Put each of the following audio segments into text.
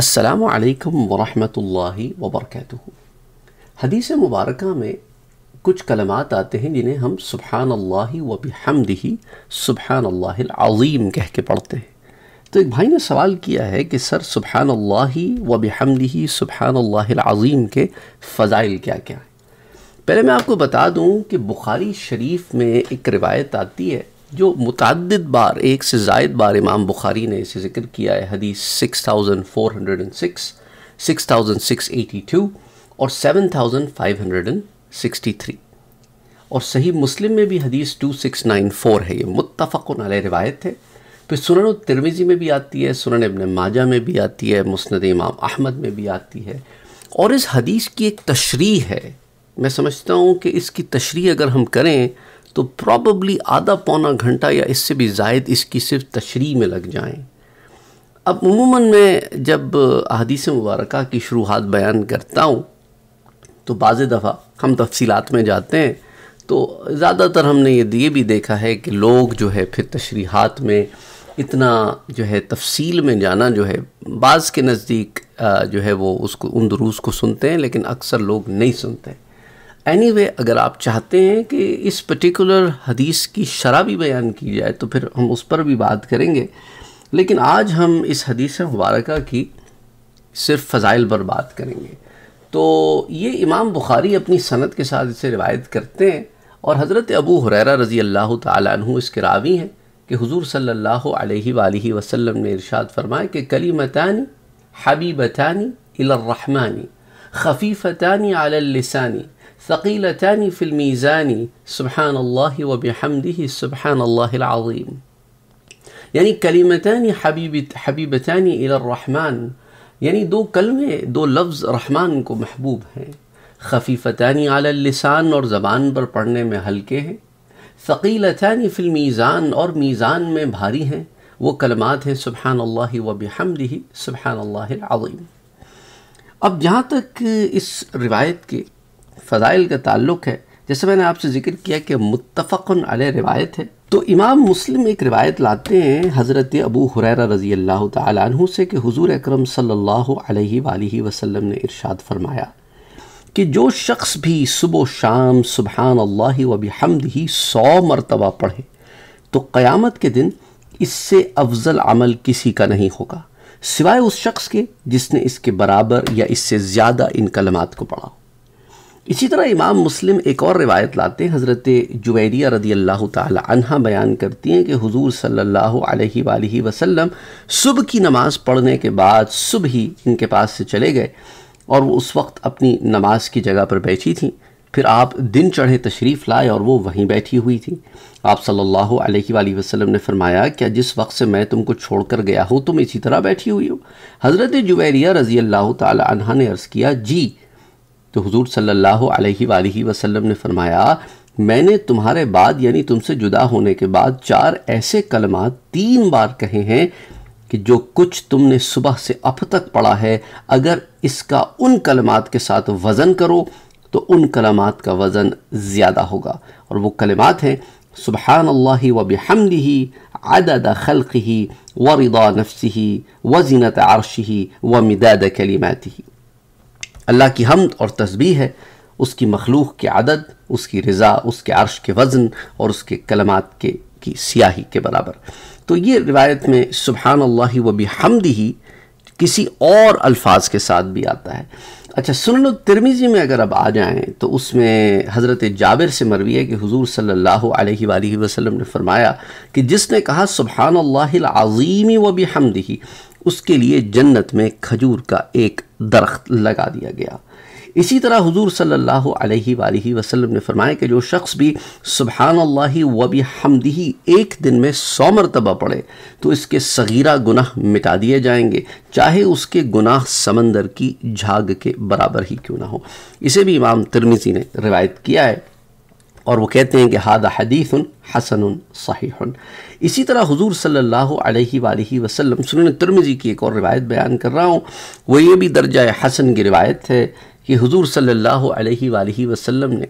السلام علیکم ورحمۃ اللہ وبرکاتہ حدیث مبارکہ میں کچھ کلمات آتے ہیں جنہیں ہم سبحان اللہ و حمدہی سبحان اللہ العظیم کہہ کے پڑھتے ہیں تو ایک بھائی نے سوال کیا ہے کہ سر سبحان اللہ و حمدہی سبحان اللہ العظیم کے فضائل کیا کیا ہیں پہلے میں آپ کو بتا دوں کہ بخاری شریف میں ایک روایت آتی ہے جو متعدد بار ایک سے زائد بار امام بخاری نے اسے ذکر کیا ہے حدیث 6406 6682 اور 7563 اور صحیح مسلم میں بھی حدیث 2694 ہے یہ متفق علیہ روایت ہے پھر سنن الترمیزی میں بھی آتی ہے سنن ابن ماجہ میں بھی آتی ہے مسند امام احمد میں بھی آتی ہے اور اس حدیث کی ایک تشریح ہے میں سمجھتا ہوں کہ اس کی تشریح اگر ہم کریں تو پراببلی آدھا پونا گھنٹہ یا اس سے بھی زائد اس کی صرف تشریح میں لگ جائیں اب عموماً میں جب احادیث مبارکہ کی شروحات بیان کرتا ہوں تو بعض دفعہ ہم تفصیلات میں جاتے ہیں تو زیادہ تر ہم نے یہ بھی دیکھا ہے کہ لوگ جو ہے پھر تشریحات میں اتنا جو ہے تفصیل میں جانا جو ہے بعض کے نزدیک جو ہے وہ اس دروس کو سنتے ہیں لیکن اکثر لوگ نہیں سنتے ہیں اینی وے اگر آپ چاہتے ہیں کہ اس پرٹیکولر حدیث کی شرح بھی بیان کی جائے تو پھر ہم اس پر بھی بات کریں گے لیکن آج ہم اس حدیث مبارکہ کی صرف فضائل پر بات کریں گے تو یہ امام بخاری اپنی صنعت کے ساتھ اسے روایت کرتے ہیں اور حضرت ابو حریرہ رضی اللہ عنہ اس کے راوی ہیں کہ حضور صلی اللہ علیہ وآلہ وسلم نے ارشاد فرمائے کہ کلیمتانی حبیبتانی الرحمانی خفیفتانی علی اللسانی ثقیلتانی فی المیزانی سبحان اللہ و وبحمدی سبحان اللہ العظیم یعنی کلمتانی حبیب حبیب طینی علرّحمان یعنی دو کلمے دو لفظ رحمان کو محبوب ہیں خفیفتانی طانی اللسان اور زبان پر پڑھنے میں ہلکے ہیں ثقیلتانی فی المیزان اور میزان میں بھاری ہیں وہ کلمات ہیں سبحان اللہ و بحمدی سبحان اللہ العظیم اب جہاں تک اس روایت کے فضائل کا تعلق ہے جیسے میں نے آپ سے ذکر کیا کہ متفق علیہ روایت ہے تو امام مسلم ایک روایت لاتے ہیں حضرت ابو حریرہ رضی اللہ تعالی عنہ سے کہ حضور اکرم صلی اللہ علیہ وآلہ وسلم نے ارشاد فرمایا کہ جو شخص بھی صبح و شام سبحان اللہ و بحمد ہی سو مرتبہ پڑھے تو قیامت کے دن اس سے افضل عمل کسی کا نہیں ہوگا سوائے اس شخص کے جس نے اس کے برابر یا اس سے زیادہ ان کلمات کو پڑھا ہو اسی طرح امام مسلم ایک اور روایت لاتے ہیں حضرت جویریہ رضی اللہ تعالی عنہ بیان کرتی ہیں کہ حضور صلی اللہ علیہ وآلہ وسلم صبح کی نماز پڑھنے کے بعد صبح ہی ان کے پاس سے چلے گئے اور وہ اس وقت اپنی نماز کی جگہ پر بیٹھی تھیں پھر آپ دن چڑھے تشریف لائے اور وہ وہیں بیٹھی ہوئی تھی آپ صلی اللہ علیہ وآلہ وسلم نے فرمایا کیا جس وقت سے میں تم کو چھوڑ کر گیا ہوں تم اسی طرح بیٹھی ہوئی ہو حضرت جویریہ رضی اللہ تعالی عنہ نے عرض کیا جی تو حضور صلی اللہ علیہ وآلہ وسلم نے فرمایا میں نے تمہارے بعد یعنی تم سے جدا ہونے کے بعد چار ایسے کلمات تین بار کہے ہیں کہ جو کچھ تم نے صبح سے اب تک پڑھا ہے اگر اس کا ان کلمات کے ساتھ وزن کرو تو ان کلمات کا وزن زیادہ ہوگا اور وہ کلمات ہیں سبحان اللہ و بحمدہ عدد خلقہ و رضا نفسہ و زینت عرشہ و مداد کلماتہ اللہ کی حمد اور تسبیح ہے اس کی مخلوق کے عدد اس کی رضا اس کے عرش کے وزن اور اس کے کلمات کے کی سیاہی کے برابر تو یہ روایت میں سبحان اللہ و بھی ہی کسی اور الفاظ کے ساتھ بھی آتا ہے اچھا سن لو ترمیزی میں اگر اب آ جائیں تو اس میں حضرت جابر سے مروی ہے کہ حضور صلی اللہ علیہ وآلہ وسلم نے فرمایا کہ جس نے کہا سبحان اللّہ عظیمی وبی ہی اس کے لیے جنت میں کھجور کا ایک درخت لگا دیا گیا اسی طرح حضور صلی اللہ علیہ وآلہ وسلم نے فرمایا کہ جو شخص بھی سبحان اللہ و بھی ایک دن میں سو مرتبہ پڑے تو اس کے صغیرہ گناہ مٹا دیے جائیں گے چاہے اس کے گناہ سمندر کی جھاگ کے برابر ہی کیوں نہ ہو اسے بھی امام ترمیزی نے روایت کیا ہے اور وہ کہتے ہیں کہ ہاد حدیث حسن صحیح اسی طرح حضور صلی اللہ علیہ وآلہ وسلم سنن ترمزی کی ایک اور روایت بیان کر رہا ہوں وہ یہ بھی درجہ حسن کی روایت ہے کہ حضور صلی اللہ علیہ وآلہ وسلم نے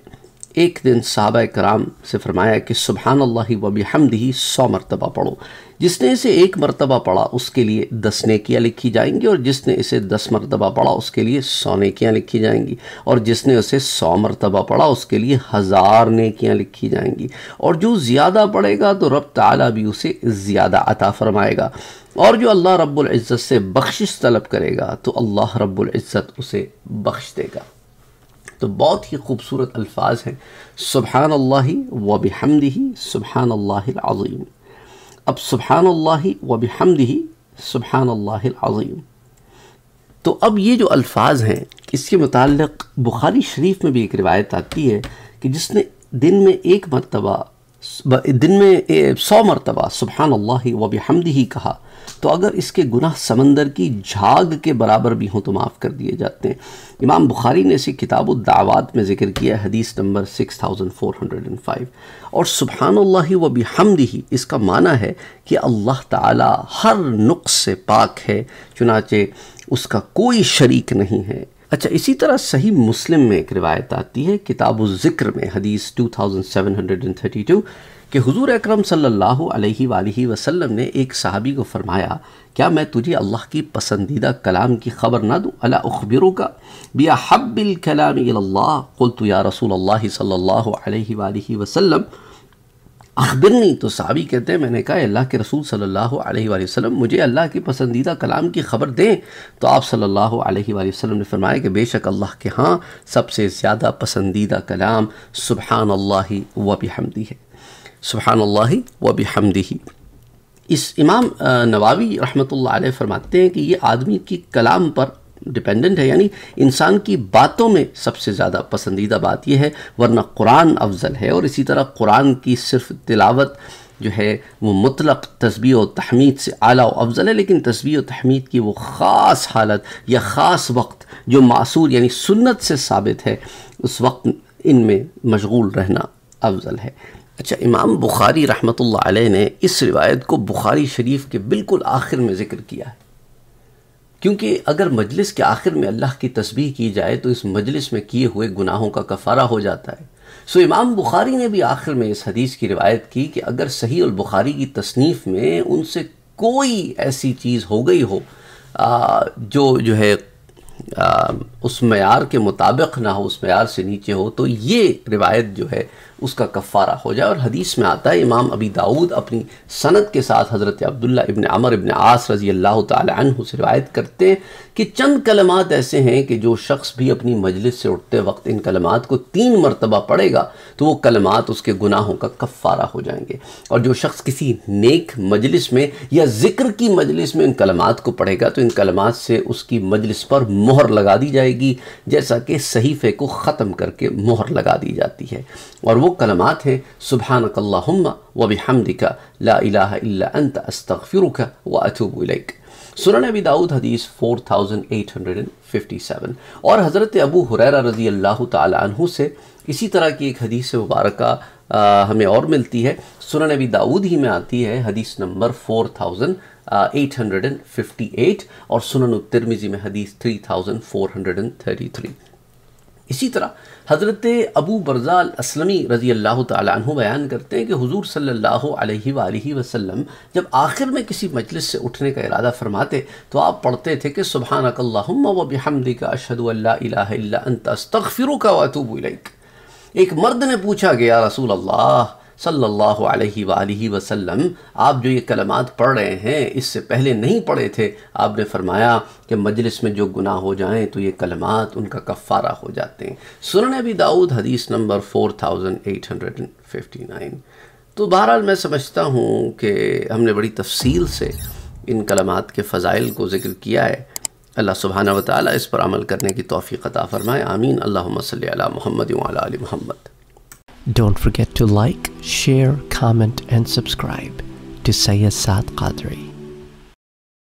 ایک دن صحابہ کرام سے فرمایا کہ سبحان اللہ و بحمدہ ہی سو مرتبہ پڑھو جس نے اسے ایک مرتبہ پڑھا اس کے لیے دس نیکیاں لکھی جائیں گی اور جس نے اسے دس مرتبہ پڑھا اس کے لیے سو نیکیاں لکھی جائیں گی اور جس نے اسے سو مرتبہ پڑھا اس کے لیے ہزار نیکیاں لکھی جائیں گی اور جو زیادہ پڑھے گا تو رب تعالیٰ بھی اسے زیادہ عطا فرمائے گا اور جو اللہ رب العزت سے بخشش طلب کرے گا تو اللہ رب العزت اسے بخش دے گا تو بہت ہی خوبصورت الفاظ ہیں سبحان اللہ و بحمدہ سبحان اللہ العظیم اب سبحان اللہ و بحمدہ سبحان اللہ العظیم تو اب یہ جو الفاظ ہیں اس کے متعلق بخاری شریف میں بھی ایک روایت آتی ہے کہ جس نے دن میں ایک مرتبہ دن میں سو مرتبہ سبحان اللہ و حمد ہی کہا تو اگر اس کے گناہ سمندر کی جھاگ کے برابر بھی ہوں تو معاف کر دیے جاتے ہیں امام بخاری نے اسے کتاب الدعوات میں ذکر کیا ہے حدیث نمبر 6405 اور سبحان اللہ و ہی اس کا معنی ہے کہ اللہ تعالی ہر نقص سے پاک ہے چنانچہ اس کا کوئی شریک نہیں ہے اچھا اسی طرح صحیح مسلم میں ایک روایت آتی ہے کتاب الذکر میں حدیث 2732 کہ حضور اکرم صلی اللہ علیہ وآلہ وسلم نے ایک صحابی کو فرمایا کیا میں تجھے اللہ کی پسندیدہ کلام کی خبر نہ دوں اخبروں کا بیا حب الکلام اللہ قلت یا رسول اللہ صلی اللہ علیہ وآلہ وسلم اخبرنی نہیں تو صحابی کہتے ہیں میں نے کہا اللہ کے رسول صلی اللہ علیہ وآلہ وسلم مجھے اللہ کے پسندیدہ کلام کی خبر دیں تو آپ صلی اللہ علیہ وآلہ وسلم نے فرمایا کہ بے شک اللہ کے ہاں سب سے زیادہ پسندیدہ کلام سبحان اللہ و بحمدی ہے سبحان اللہ و بحمدی ہمدی اس امام نواوی رحمت اللہ علیہ فرماتے ہیں کہ یہ آدمی کی کلام پر ڈپینڈنٹ ہے یعنی انسان کی باتوں میں سب سے زیادہ پسندیدہ بات یہ ہے ورنہ قرآن افضل ہے اور اسی طرح قرآن کی صرف تلاوت جو ہے وہ مطلق تسبیح و تحمید سے اعلیٰ و افضل ہے لیکن تسبیح و تحمید کی وہ خاص حالت یا خاص وقت جو معصور یعنی سنت سے ثابت ہے اس وقت ان میں مشغول رہنا افضل ہے اچھا امام بخاری رحمۃ اللہ علیہ نے اس روایت کو بخاری شریف کے بالکل آخر میں ذکر کیا ہے کیونکہ اگر مجلس کے آخر میں اللہ کی تسبیح کی جائے تو اس مجلس میں کیے ہوئے گناہوں کا کفارہ ہو جاتا ہے سو امام بخاری نے بھی آخر میں اس حدیث کی روایت کی کہ اگر صحیح البخاری کی تصنیف میں ان سے کوئی ایسی چیز ہو گئی ہو جو جو ہے اس معیار کے مطابق نہ ہو اس معیار سے نیچے ہو تو یہ روایت جو ہے اس کا کفارہ ہو جائے اور حدیث میں آتا ہے امام ابی داود اپنی سند کے ساتھ حضرت عبداللہ ابن عمر ابن عاص رضی اللہ تعالی عنہ سے روایت کرتے ہیں کہ چند کلمات ایسے ہیں کہ جو شخص بھی اپنی مجلس سے اٹھتے وقت ان کلمات کو تین مرتبہ پڑھے گا تو وہ کلمات اس کے گناہوں کا کفارہ ہو جائیں گے اور جو شخص کسی نیک مجلس میں یا ذکر کی مجلس میں ان کلمات کو پڑھے گا تو ان کلمات سے اس کی مجلس پر مح مہر لگا دی جائے گی جیسا کہ صحیفے کو ختم کر کے مہر لگا دی جاتی ہے اور وہ کلمات ہیں سبحانک اللہم و بحمدک لا الہ الا انت استغفرک و اتوب الیک سنن ابی داؤد حدیث 4857 اور حضرت ابو حریرہ رضی اللہ تعالی عنہ سے اسی طرح کی ایک حدیث مبارکہ ہمیں اور ملتی ہے سنن ابی داود ہی میں آتی ہے حدیث number four thousand eight hundred and fifty eight اور سنن میں حدیث three four hundred and thirty three اسی طرح حضرت ابو برزال اسلمی رضی اللہ تعالیٰ عنہ بیان کرتے ہیں کہ حضور صلی اللہ علیہ وآلہ وسلم جب آخر میں کسی مجلس سے اٹھنے کا ارادہ فرماتے تو آپ پڑھتے تھے کہ سبحانک اللہم و بحمدک اشہدو اللہ الہ الا انت استغفرک و اتوبو الیک ایک مرد نے پوچھا گیا رسول اللہ صلی اللہ علیہ وآلہ وسلم آپ جو یہ کلمات پڑھ رہے ہیں اس سے پہلے نہیں پڑھے تھے آپ نے فرمایا کہ مجلس میں جو گناہ ہو جائیں تو یہ کلمات ان کا کفارہ ہو جاتے ہیں سنن ابی داؤد حدیث نمبر 4859 تو بہرحال میں سمجھتا ہوں کہ ہم نے بڑی تفصیل سے ان کلمات کے فضائل کو ذکر کیا ہے اللہ سبحانہ و تعالی اس پر عمل کرنے کی توفیق عطا فرمائے آمین اللہم صلی علی محمد و علی محمد Don't forget to like, share, comment and subscribe to Sayyid Saad Qadri.